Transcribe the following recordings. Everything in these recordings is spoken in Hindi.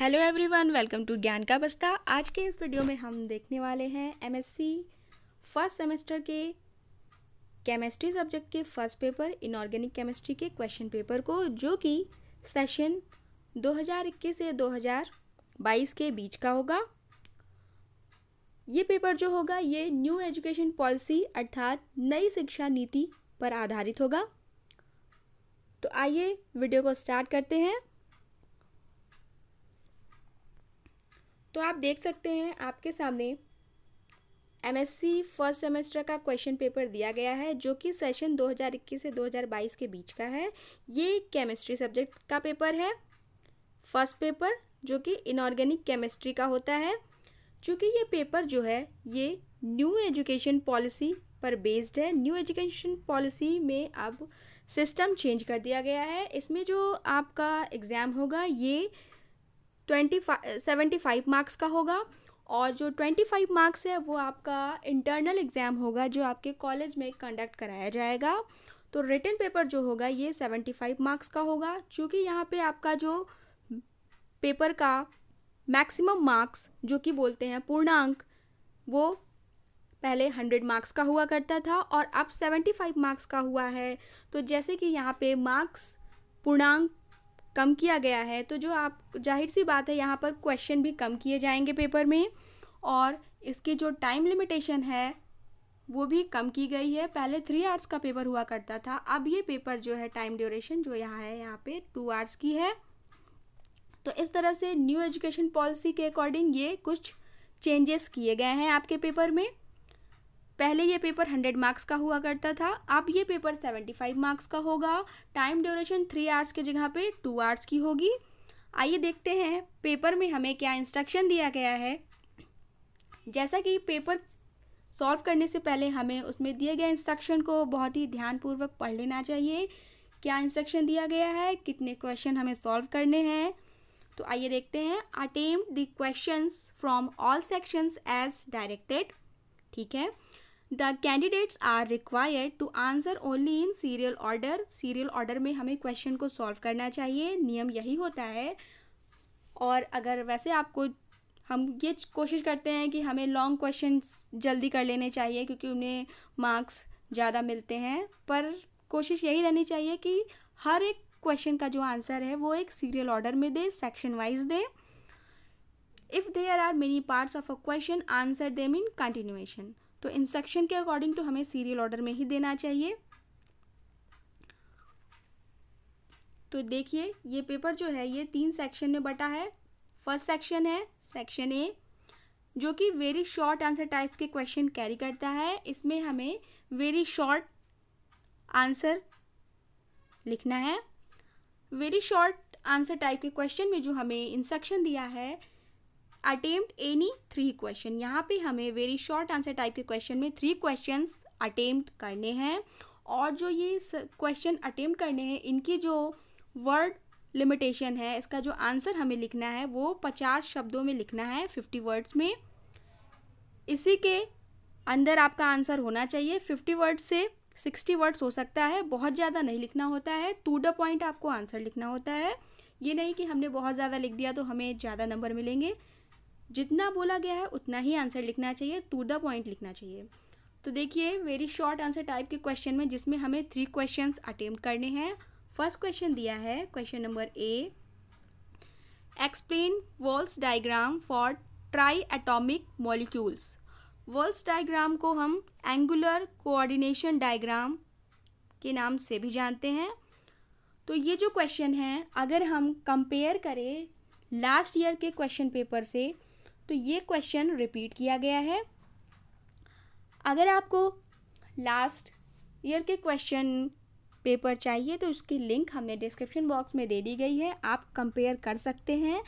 हेलो एवरीवन वेलकम टू ज्ञान का बस्ता आज के इस वीडियो में हम देखने वाले हैं एमएससी फर्स्ट सेमेस्टर के केमिस्ट्री सब्जेक्ट के फर्स्ट पेपर इनऑर्गेनिक केमिस्ट्री के क्वेश्चन पेपर को जो कि सेशन 2021 से 2022 के बीच का होगा ये पेपर जो होगा ये न्यू एजुकेशन पॉलिसी अर्थात नई शिक्षा नीति पर आधारित होगा तो आइए वीडियो को स्टार्ट करते हैं तो आप देख सकते हैं आपके सामने एमएससी फर्स्ट सेमेस्टर का क्वेश्चन पेपर दिया गया है जो कि सेशन 2021 से 2022 के बीच का है ये केमिस्ट्री सब्जेक्ट का पेपर है फर्स्ट पेपर जो कि इनऑर्गेनिक केमिस्ट्री का होता है चूँकि ये पेपर जो है ये न्यू एजुकेशन पॉलिसी पर बेस्ड है न्यू एजुकेशन पॉलिसी में अब सिस्टम चेंज कर दिया गया है इसमें जो आपका एग्ज़ाम होगा ये twenty five seventy five marks का होगा और जो ट्वेंटी फाइव मार्क्स है वो आपका इंटरनल एग्ज़ाम होगा जो आपके कॉलेज में कंडक्ट कराया जाएगा तो रिटर्न पेपर जो होगा ये सेवेंटी फाइव मार्क्स का होगा चूँकि यहाँ पे आपका जो पेपर का मैक्सिमम मार्क्स जो कि बोलते हैं पूर्णांक वो पहले हंड्रेड मार्क्स का हुआ करता था और अब सेवेंटी फाइव मार्क्स का हुआ है तो जैसे कि यहाँ पे मार्क्स पूर्णांक कम किया गया है तो जो आप जाहिर सी बात है यहाँ पर क्वेश्चन भी कम किए जाएंगे पेपर में और इसकी जो टाइम लिमिटेशन है वो भी कम की गई है पहले थ्री आर्स का पेपर हुआ करता था अब ये पेपर जो है टाइम ड्यूरेशन जो यहाँ है यहाँ पे टू आर्स की है तो इस तरह से न्यू एजुकेशन पॉलिसी के अकॉर्डिंग ये कुछ चेंजेस किए गए हैं आपके पेपर में पहले ये पेपर हंड्रेड मार्क्स का हुआ करता था अब ये पेपर सेवेंटी फाइव मार्क्स का होगा टाइम ड्यूरेशन थ्री आवर्स के जगह पे टू आवर्स की होगी आइए देखते हैं पेपर में हमें क्या इंस्ट्रक्शन दिया गया है जैसा कि पेपर सॉल्व करने से पहले हमें उसमें दिए गए इंस्ट्रक्शन को बहुत ही ध्यानपूर्वक पढ़ लेना चाहिए क्या इंस्ट्रक्शन दिया गया है कितने क्वेश्चन हमें सॉल्व करने हैं तो आइए देखते हैं attempt the questions from all sections as directed ठीक है the candidates are required to answer only in serial order serial order में हमें क्वेश्चन को सॉल्व करना चाहिए नियम यही होता है और अगर वैसे आपको हम ये कोशिश करते हैं कि हमें लॉन्ग क्वेश्चन जल्दी कर लेने चाहिए क्योंकि उन्हें मार्क्स ज़्यादा मिलते हैं पर कोशिश यही रहनी चाहिए कि हर एक क्वेश्चन का जो आंसर है वो एक सीरियल ऑर्डर में दे सेक्शन वाइज दे if there are many parts of a question answer them in continuation तो इन सेक्शन के अकॉर्डिंग तो हमें सीरियल ऑर्डर में ही देना चाहिए तो देखिए ये पेपर जो है ये तीन सेक्शन में बटा है फर्स्ट सेक्शन है सेक्शन ए जो कि वेरी शॉर्ट आंसर टाइप्स के क्वेश्चन कैरी करता है इसमें हमें वेरी शॉर्ट आंसर लिखना है वेरी शॉर्ट आंसर टाइप के क्वेश्चन में जो हमें इंस्ट्रक्शन दिया है अटेम्प्ट एनी थ्री क्वेश्चन यहाँ पे हमें वेरी शॉर्ट आंसर टाइप के क्वेश्चन में थ्री क्वेश्चन अटेम्प्ट करने हैं और जो ये क्वेश्चन अटेम्प्ट करने हैं इनकी जो वर्ड लिमिटेशन है इसका जो आंसर हमें लिखना है वो पचास शब्दों में लिखना है फिफ्टी वर्ड्स में इसी के अंदर आपका आंसर होना चाहिए फिफ्टी वर्ड्स से सिक्सटी वर्ड्स हो सकता है बहुत ज़्यादा नहीं लिखना होता है टू द पॉइंट आपको आंसर लिखना होता है ये नहीं कि हमने बहुत ज़्यादा लिख दिया तो हमें ज़्यादा नंबर मिलेंगे जितना बोला गया है उतना ही आंसर लिखना चाहिए टू द पॉइंट लिखना चाहिए तो देखिए वेरी शॉर्ट आंसर टाइप के क्वेश्चन में जिसमें हमें थ्री क्वेश्चंस अटेम्प्ट करने हैं फर्स्ट क्वेश्चन दिया है question number A explain Walsh diagram for triatomic molecules Walsh diagram को हम एंगुलर कोऑर्डिनेशन डायग्राम के नाम से भी जानते हैं तो ये जो क्वेश्चन है अगर हम कंपेयर करें लास्ट ईयर के क्वेश्चन पेपर से तो ये क्वेश्चन रिपीट किया गया है अगर आपको लास्ट ईयर के क्वेश्चन पेपर चाहिए तो उसकी लिंक हमने डिस्क्रिप्शन बॉक्स में दे दी गई है आप कंपेयर कर सकते हैं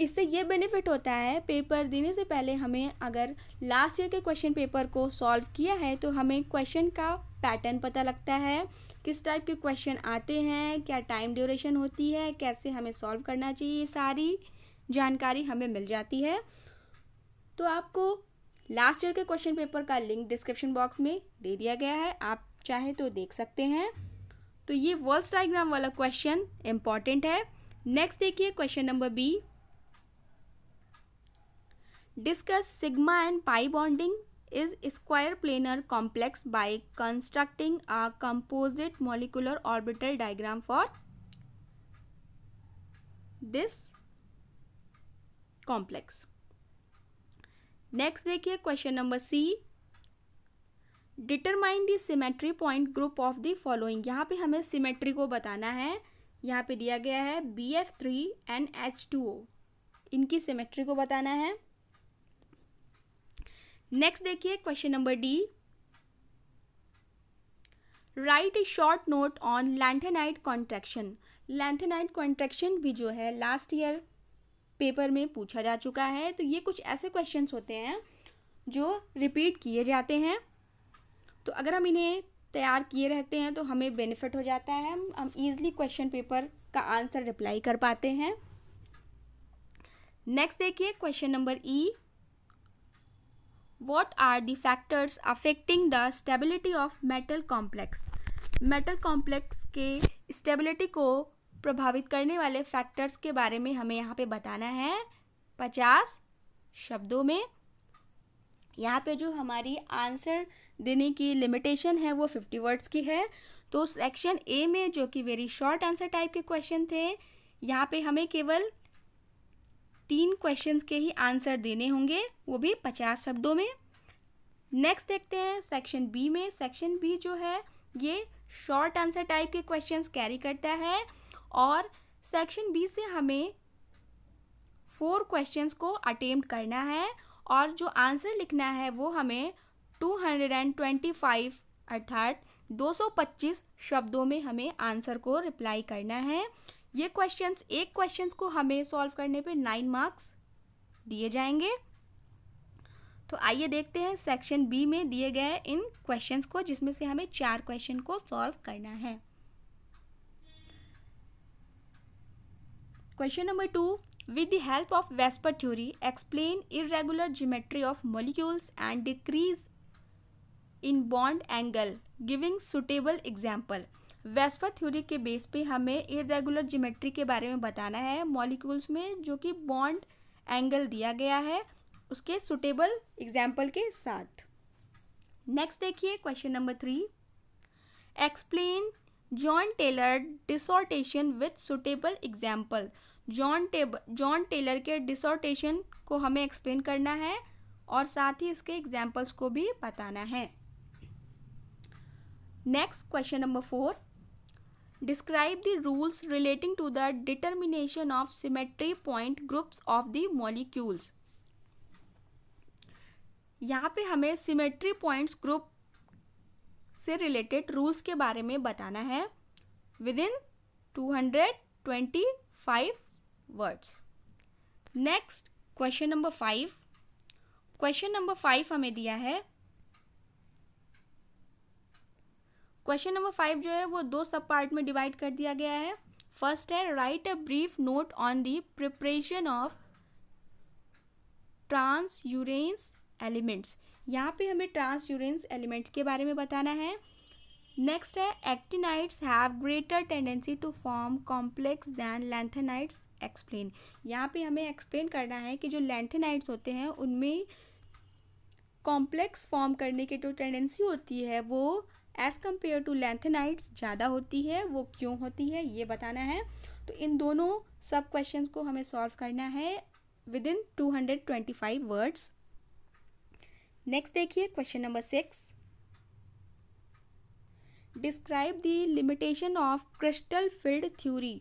इससे ये बेनिफिट होता है पेपर देने से पहले हमें अगर लास्ट ईयर के क्वेश्चन पेपर को सॉल्व किया है तो हमें क्वेश्चन का पैटर्न पता लगता है किस टाइप के क्वेश्चन आते हैं क्या टाइम ड्यूरेशन होती है कैसे हमें सॉल्व करना चाहिए सारी जानकारी हमें मिल जाती है तो आपको लास्ट ईयर के क्वेश्चन पेपर का लिंक डिस्क्रिप्शन बॉक्स में दे दिया गया है आप चाहे तो देख सकते हैं तो ये वर्ल्स डायग्राम वाला क्वेश्चन इम्पॉर्टेंट है नेक्स्ट देखिए question number B discuss sigma and pi bonding is square planar complex by constructing a composite molecular orbital diagram for this complex next देखिए question number C determine the symmetry point group of the following यहाँ पे हमें सिमेट्री को बताना है यहाँ पे दिया गया है B F three and H two O इनकी सिमेट्री को बताना है नेक्स्ट देखिए question number D write a short note on lanthanide contraction lanthanide contraction भी जो है लास्ट ईयर पेपर में पूछा जा चुका है तो ये कुछ ऐसे क्वेश्चन होते हैं जो रिपीट किए जाते हैं तो अगर हम इन्हें तैयार किए रहते हैं तो हमें बेनिफिट हो जाता है हम ईज़िली क्वेश्चन पेपर का आंसर रिप्लाई कर पाते हैं नेक्स्ट देखिए question number E what are the factors affecting the stability of metal complex metal complex के स्टेबिलिटी को प्रभावित करने वाले फैक्टर्स के बारे में हमें यहाँ पे बताना है पचास शब्दों में यहाँ पे जो हमारी आंसर देने की लिमिटेशन है वो फिफ्टी वर्ड्स की है तो सेक्शन ए में जो कि वेरी शॉर्ट आंसर टाइप के क्वेश्चन थे यहाँ पे हमें केवल तीन क्वेश्चंस के ही आंसर देने होंगे वो भी पचास शब्दों में नेक्स्ट देखते हैं सेक्शन बी में सेक्शन बी जो है ये शॉर्ट आंसर टाइप के क्वेश्चंस कैरी करता है और सेक्शन बी से हमें फोर क्वेश्चंस को अटेम्प्ट करना है और जो आंसर लिखना है वो हमें 225 अर्थात 225 शब्दों में हमें आंसर को रिप्लाई करना है ये क्वेश्चंस एक क्वेश्चंस को हमें सॉल्व करने पे नाइन मार्क्स दिए जाएंगे तो आइए देखते हैं सेक्शन बी में दिए गए इन क्वेश्चंस को जिसमें से हमें चार क्वेश्चन को सॉल्व करना है question number two with the help of VSEPR theory explain irregular geometry of molecules and decrease in bond angle giving suitable example VSEPR theory के बेस पे हमें इरेगुलर ज्योमेट्री के बारे में बताना है मॉलिक्यूल्स में जो कि बॉन्ड एंगल दिया गया है उसके सुटेबल एग्जाम्पल के साथ नेक्स्ट देखिए question number three explain Jahn Teller distortion with suitable example Jahn टेब जॉन टेलर के डिसोर्टेशन को हमें एक्सप्लेन करना है और साथ ही इसके एग्जाम्पल्स को भी बताना है next question number four describe the rules relating to the determination of symmetry point groups of the molecules यहाँ पे हमें सिमेट्री पॉइंट्स ग्रुप से रिलेटेड रूल्स के बारे में बताना है within two hundred twenty five words next question number five question number five हमें दिया है क्वेश्चन नंबर फाइव जो है वो दो सब पार्ट में डिवाइड कर दिया गया है फर्स्ट है write a brief note on the preparation of transuranium elements यहाँ पे हमें ट्रांस यूरेन्स एलिमेंट के बारे में बताना है नेक्स्ट है actinides have greater tendency to form complex than lanthanides explain यहाँ पे हमें एक्सप्लेन करना है कि जो लेंथेनाइट्स होते हैं उनमें कॉम्प्लेक्स फॉर्म करने की जो तो टेंडेंसी होती है वो एज़ कम्पेयर टू लेंथेनाइट्स ज़्यादा होती है वो क्यों होती है ये बताना है तो इन दोनों सब क्वेश्चन को हमें सॉल्व करना है within two hundred twenty five words next देखिए question number six describe the limitation of crystal field theory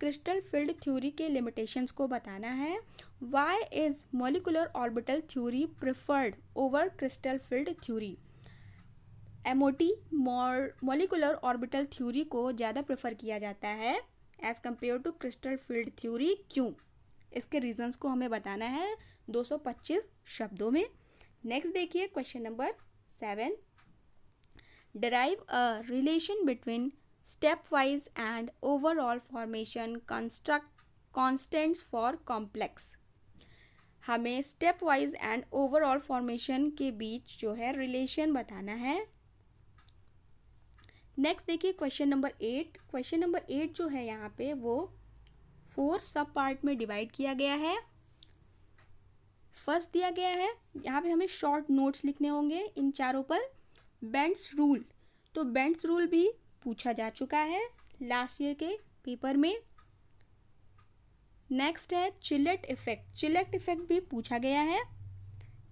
crystal field theory के लिमिटेशंस को बताना है why is molecular orbital theory preferred over crystal field theory M O T molecular orbital theory को ज़्यादा प्रेफर किया जाता है as compared to crystal field theory क्यों इसके रीजंस को हमें बताना है 225 शब्दों में नेक्स्ट देखिए question number seven derive a relation between stepwise and overall formation construct constants for complex हमें stepwise and overall formation के बीच जो है रिलेशन बताना है नेक्स्ट देखिए question number eight question number eight जो है यहाँ पे वो फोर सब पार्ट में डिवाइड किया गया है फर्स्ट दिया गया है यहाँ पे हमें शॉर्ट नोट्स लिखने होंगे इन चारों पर बेंड्स रूल तो बेंड्स रूल भी पूछा जा चुका है लास्ट ईयर के पेपर में नेक्स्ट है चिलेट इफेक्ट चिलेट इफेक्ट भी पूछा गया है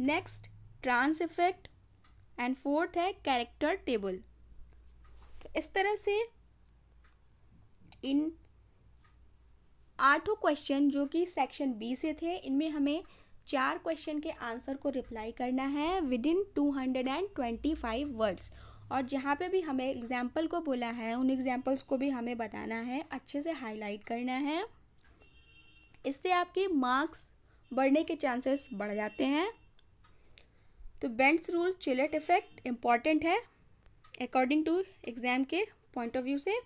next trans effect and fourth है कैरेक्टर टेबल तो इस तरह से इन आठों क्वेश्चन जो कि सेक्शन बी से थे इनमें हमें चार क्वेश्चन के आंसर को रिप्लाई करना है within two hundred and twenty five words और जहाँ पे भी हमें एग्जाम्पल को बोला है उन एग्जाम्पल्स को भी हमें बताना है अच्छे से हाईलाइट करना है इससे आपके मार्क्स बढ़ने के चांसेस बढ़ जाते हैं तो Bent's rule chelate effect important है अकॉर्डिंग टू एग्ज़ाम के पॉइंट ऑफ व्यू से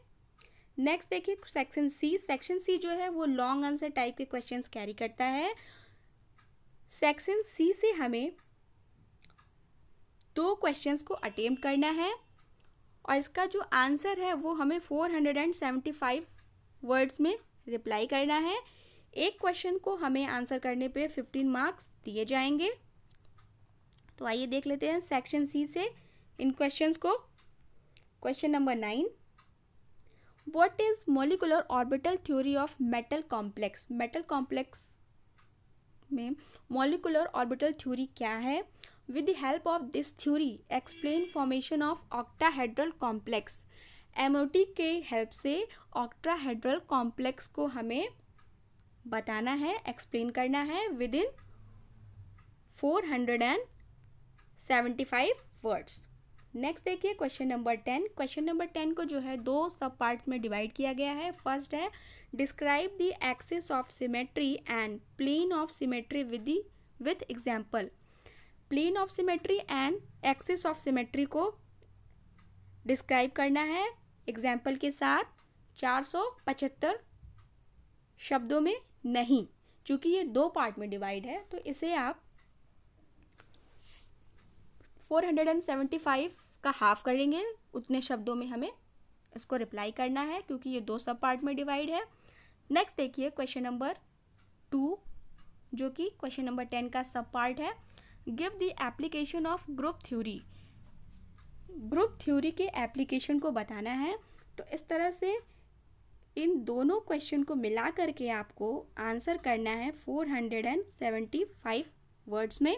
नेक्स्ट देखिए सेक्शन सी सेक्शन सी जो है वो लॉन्ग आंसर टाइप के क्वेश्चंस कैरी करता है सेक्शन सी से हमें दो क्वेश्चंस को अटेम्प्ट करना है और इसका जो आंसर है वो हमें 475 वर्ड्स में रिप्लाई करना है एक क्वेश्चन को हमें आंसर करने पे 15 मार्क्स दिए जाएंगे तो आइए देख लेते हैं सेक्शन सी से इन क्वेश्चंस को question number nine what is molecular orbital theory of metal complex metal complex में मॉलिकुलर ऑर्बिटल थ्योरी क्या है with the help of this theory explain formation of octahedral complex MOT के हेल्प से ऑक्टाहेड्रल कॉम्प्लेक्स को हमें बताना है एक्सप्लेन करना है within four hundred and seventy five words next देखिए question number ten question number ten को जो है दो सब पार्ट में डिवाइड किया गया है फर्स्ट है describe the axis of symmetry and plane of symmetry with with example plane of symmetry and axis of symmetry को डिस्क्राइब करना है एग्जाम्पल के साथ चार शब्दों में नहीं क्योंकि ये दो पार्ट में डिवाइड है तो इसे आप 475 का हाफ करेंगे उतने शब्दों में हमें इसको रिप्लाई करना है क्योंकि ये दो सब पार्ट में डिवाइड है नेक्स्ट देखिए क्वेश्चन नंबर टू जो कि क्वेश्चन नंबर टेन का सब पार्ट है give the application of group theory group theory के एप्लीकेशन को बताना है तो इस तरह से इन दोनों क्वेश्चन को मिला करके आपको आंसर करना है four hundred and seventy five words में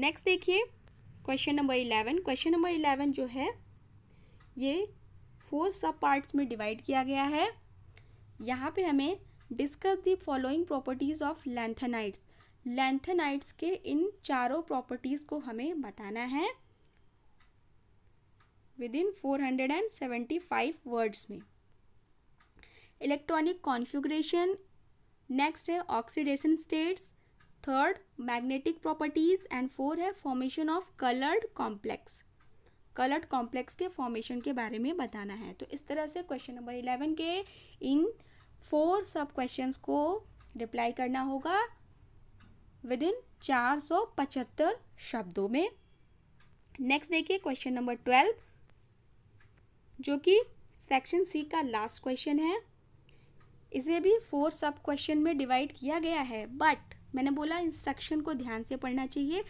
नेक्स्ट देखिए question number eleven question number eleven जो है ये फोर सब पार्ट्स में डिवाइड किया गया है यहाँ पे हमें discuss the following properties of lanthanides lanthanides के इन चारों प्रॉपर्टीज़ को हमें बताना है within four hundred and seventy five words में इलेक्ट्रॉनिक कॉन्फिग्रेशन नेक्स्ट है oxidation states third magnetic properties and four है formation of coloured complex coloured complex के फॉर्मेशन के बारे में बताना है तो इस तरह से क्वेश्चन नंबर इलेवन के इन फोर सब क्वेश्चंस को रिप्लाई करना होगा विद इन चार सौ पचहत्तर शब्दों में नेक्स्ट देखिए क्वेश्चन नंबर ट्वेल्व जो कि सेक्शन सी का लास्ट क्वेश्चन है इसे भी फोर सब क्वेश्चन में डिवाइड किया गया है बट मैंने बोला इंस्ट्रक्शन को ध्यान से पढ़ना चाहिए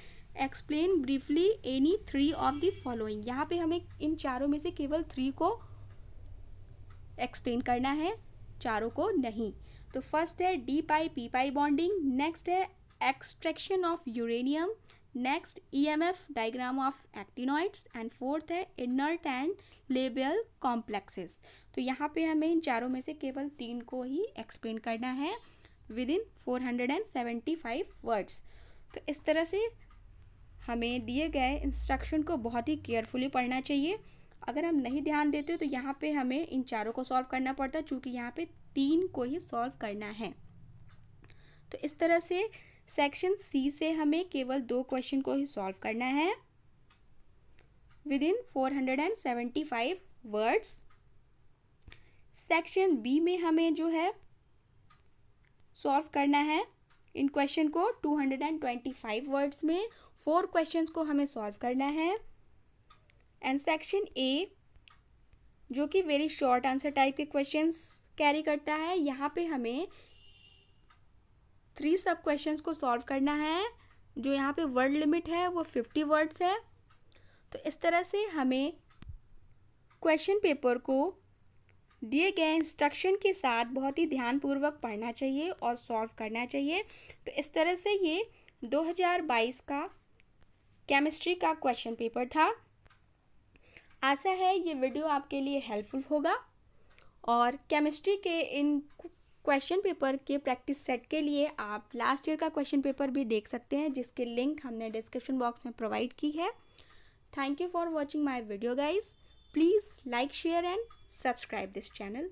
explain briefly any three of the following यहाँ पे हमें इन चारों में से केवल थ्री को एक्सप्लेन करना है चारों को नहीं तो फर्स्ट है D pi P pi bonding next है extraction of uranium next EMF diagram of actinoids and fourth है इनर्ट एंड लेबल कॉम्प्लेक्सेस तो यहाँ पे हमें इन चारों में से केवल तीन को ही एक्सप्लेन करना है within four hundred and seventy five words तो इस तरह से हमें दिए गए इंस्ट्रक्शन को बहुत ही केयरफुली पढ़ना चाहिए अगर हम नहीं ध्यान देते तो यहाँ पे हमें इन चारों को सॉल्व करना पड़ता चूँकि यहाँ पे तीन को ही सॉल्व करना है तो इस तरह से सेक्शन सी से हमें केवल दो क्वेश्चन को ही सॉल्व करना है within four hundred and seventy five words section B में हमें जो है सॉल्व करना है इन क्वेश्चन को 225 वर्ड्स में फोर क्वेश्चंस को हमें सॉल्व करना है एंड सेक्शन ए जो कि वेरी शॉर्ट आंसर टाइप के क्वेश्चंस कैरी करता है यहाँ पे हमें थ्री सब क्वेश्चंस को सॉल्व करना है जो यहाँ पे वर्ड लिमिट है वो फिफ्टी वर्ड्स है तो इस तरह से हमें क्वेश्चन पेपर को दिए गए इंस्ट्रक्शन के साथ बहुत ही ध्यानपूर्वक पढ़ना चाहिए और सॉल्व करना चाहिए तो इस तरह से ये 2022 का केमिस्ट्री का क्वेश्चन पेपर था आशा है ये वीडियो आपके लिए हेल्पफुल होगा और केमिस्ट्री के इन क्वेश्चन पेपर के प्रैक्टिस सेट के लिए आप लास्ट ईयर का क्वेश्चन पेपर भी देख सकते हैं जिसके लिंक हमने डिस्क्रिप्शन बॉक्स में प्रोवाइड की है thank you for watching my video guys please like share and subscribe this channel